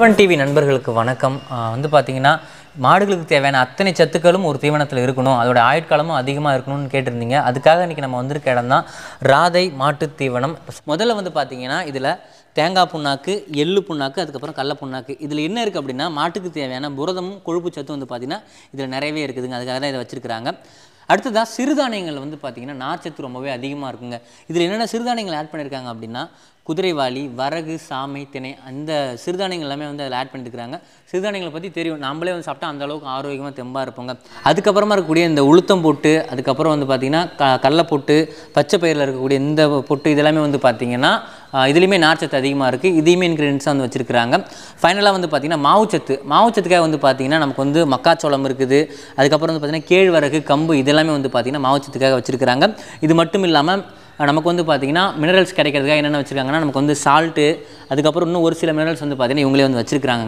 seven TV நண்பர்களுக்கு வணக்கம் வந்து பார்த்தீங்கன்னா மாடுகளுக்கு தேவையான அத்தனை சத்துக்களும் ஒரு தீவனத்தில் இருக்கணும் அதோடய ஆயுட்காலமும் அதிகமாக இருக்கணும்னு கேட்டிருந்தீங்க அதுக்காக இன்றைக்கி நம்ம வந்திருக்க இடம் தான் ராதை மாட்டு தீவனம் முதல்ல வந்து பார்த்திங்கன்னா இதில் தேங்காய் புண்ணாக்கு எள்ளு புண்ணாக்கு அதுக்கப்புறம் கடல புண்ணாக்கு இதில் என்ன இருக்குது அப்படின்னா மாட்டுக்கு தேவையான புரதமும் கொழுப்பு சத்தும் வந்து பார்த்திங்கன்னா இதில் நிறையவே இருக்குதுங்க அதுக்காக தான் இதை வச்சுருக்கிறாங்க அடுத்ததாக சிறுதானியங்கள் வந்து பார்த்திங்கன்னா நார்ச்சத்து ரொம்பவே அதிகமாக இருக்குங்க இதில் என்னென்ன சிறுதானியங்கள் ஆட் பண்ணியிருக்காங்க அப்படின்னா குதிரைவாளி வரகு சாமை திணை அந்த சிறுதானியங்கள் எல்லாமே வந்து அதில் ஆட் பண்ணிட்டுருக்காங்க சிறுதானியங்களை பற்றி தெரியும் நம்மளே வந்து சாப்பிட்டா அந்த அளவுக்கு ஆரோக்கியமாக தெம்பாக இருப்போங்க அதுக்கப்புறமா இருக்கக்கூடிய இந்த உளுத்தம் பொட்டு அதுக்கப்புறம் வந்து பார்த்திங்கன்னா க கடலை பொட்டு பச்சை பயிரில் இருக்கக்கூடிய இந்த பொட்டு இதெல்லாமே வந்து பார்த்திங்கன்னா இதுலேயுமே நார்ச்சத்து அதிகமாக இருக்குது இதையுமே இன்க்ரீடியன்ஸாக வந்து வச்சுருக்கிறாங்க ஃபைனலாக வந்து பார்த்திங்கன்னா மாவுச்சத்து மாவுச்சத்துக்காக வந்து பார்த்திங்கன்னா நமக்கு வந்து மக்காச்சோளம் இருக்குது அதுக்கப்புறம் வந்து பார்த்திங்கன்னா கேழ்வரகு கம்பு இதெல்லாமே வந்து பார்த்திங்கன்னா மாவுச்சத்துக்காக வச்சுருக்கிறாங்க இது மட்டும் இல்லாமல் நமக்கு வந்து பார்த்திங்கன்னா மினரல்ஸ் கிடைக்கிறதுக்காக என்னென்ன வச்சுருக்காங்கன்னா நமக்கு வந்து சால்ட்டு அதுக்கப்புறம் இன்னும் ஒரு சில மினரல்ஸ் வந்து பார்த்திங்கன்னா இவங்களே வந்து வச்சுருக்காங்க